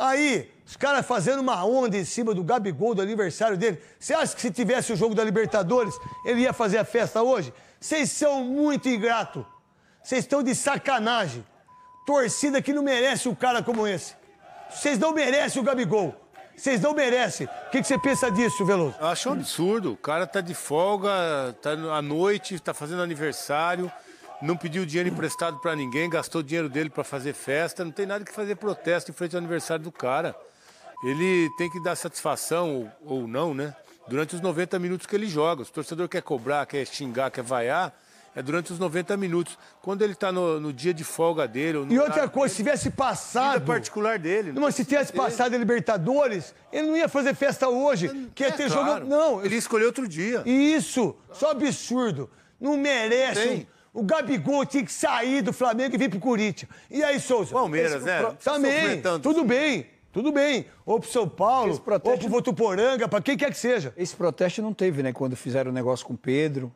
Aí, os caras fazendo uma onda em cima do Gabigol, do aniversário dele. Você acha que se tivesse o jogo da Libertadores, ele ia fazer a festa hoje? Vocês são muito ingrato. Vocês estão de sacanagem. Torcida que não merece um cara como esse. Vocês não merecem o Gabigol. Vocês não merecem. O que você pensa disso, Veloso? Eu acho um absurdo. O cara tá de folga, tá à noite, tá fazendo aniversário não pediu dinheiro emprestado para ninguém, gastou dinheiro dele para fazer festa, não tem nada que fazer protesto em frente ao aniversário do cara. Ele tem que dar satisfação ou, ou não, né? Durante os 90 minutos que ele joga. Se o torcedor quer cobrar, quer xingar, quer vaiar, é durante os 90 minutos. Quando ele está no, no, dia de folga dele. e outra coisa, se tivesse passado. Vida particular dele. Não, mas né? se tivesse passado a Libertadores, ele não ia fazer festa hoje. É, que ia é, ter claro. jogo. Não. Ele escolheu outro dia. Isso. Só absurdo. Não merece. Tem. O Gabigol tinha que sair do Flamengo e vir pro Corinthians. E aí, Souza? Palmeiras, né? Também. Tudo bem. Tudo bem. Ou pro São Paulo, protesto... ou pro Votuporanga, pra quem quer que seja. Esse protesto não teve, né? Quando fizeram o negócio com o Pedro.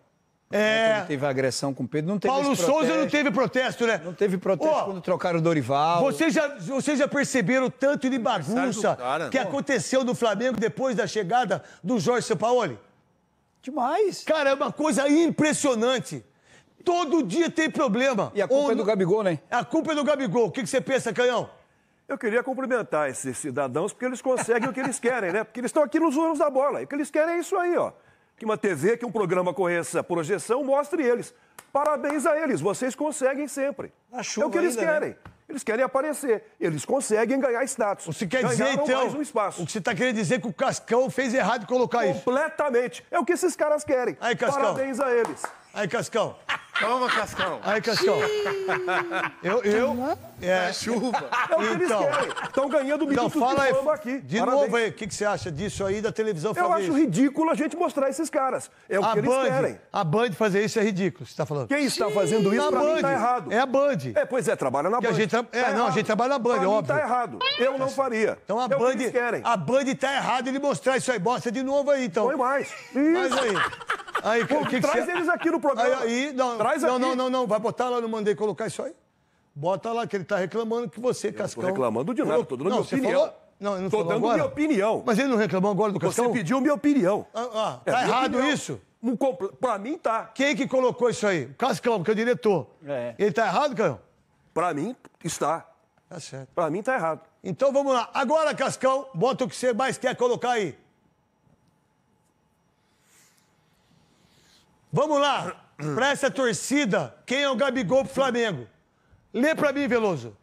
É. Né, quando teve agressão com o Pedro, não teve Paulo Souza não teve protesto, né? Não teve protesto oh, quando trocaram o Dorival. Vocês já, vocês já perceberam o tanto de bagunça cara, que não. Né? aconteceu no Flamengo depois da chegada do Jorge Sampaoli? Demais. Cara, é uma coisa impressionante. Todo dia tem problema. E a culpa é Ou... é do Gabigol, né? A culpa é do Gabigol. O que, que você pensa, Canhão? Eu queria cumprimentar esses cidadãos porque eles conseguem o que eles querem, né? Porque eles estão aqui nos olhos da bola. E o que eles querem é isso aí, ó. Que uma TV, que um programa com essa projeção mostre eles. Parabéns a eles, vocês conseguem sempre. é o que eles ainda, né? querem. Né? Eles querem aparecer, eles conseguem ganhar status. Você quer dizer, então, mais um espaço. o que você está querendo dizer é que o Cascão fez errado em colocar Completamente. isso? Completamente. É o que esses caras querem. Aí, Cascão. Parabéns a eles. Aí, Cascão. Toma, Cascão. Aí, Cascão. Eu, eu... É? É. é, chuva. É o que eles Então. querem. Estão ganhando Então, minutos fala aí, de fama aqui. de Parabéns. novo aí, o que, que você acha disso aí da televisão Eu acho ridículo a gente mostrar esses caras. É o que a eles Band, querem. a Band fazer isso é ridículo, você está falando. Quem está fazendo isso, Na pra mim, Band, tá errado. É a Band. É, pois é, trabalha na a Band. gente tra- é, tá não, a gente trabalha na Band, pra mim, tá óbvio. tá errado. Eu não faria. Então a é que Band, eles querem. a Band tá errado ele mostrar isso aí, bosta de novo aí, então. Foi mais. Isso. Mais aí. Aí, Pô, que traz que eles aqui no programa. Aí, aí não, traz não, aqui. não, não, não, vai botar lá, não mandei colocar isso aí. Bota lá que ele tá reclamando que você, eu Cascão. tô reclamando de nada, tô dando não, minha opinião. Não, não tô dando agora. minha opinião. Mas ele não reclamou agora do Cascão? Você pediu minha opinião. Ah, ah é, tá é, errado opinião. isso? Um compl... Pra mim tá. Quem que colocou isso aí? O Cascão, que é o diretor. É. Ele tá errado, Canhão? Pra mim, está. Tá certo. Pra mim tá errado. Então vamos lá. Agora, Cascão, bota o que você mais quer colocar aí. Vamos lá, para essa torcida, quem é o Gabigol pro Flamengo? Lê para mim, Veloso.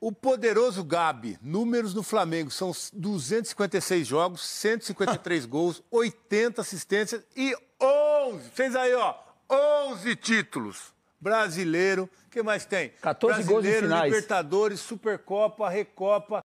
O poderoso Gabi, números no Flamengo, são 256 jogos, 153 gols, 80 assistências e 11, fez aí, ó, 11 títulos. Brasileiro, o que mais tem? 14 Brasileiro, gols em finais. Libertadores, Supercopa, Recopa.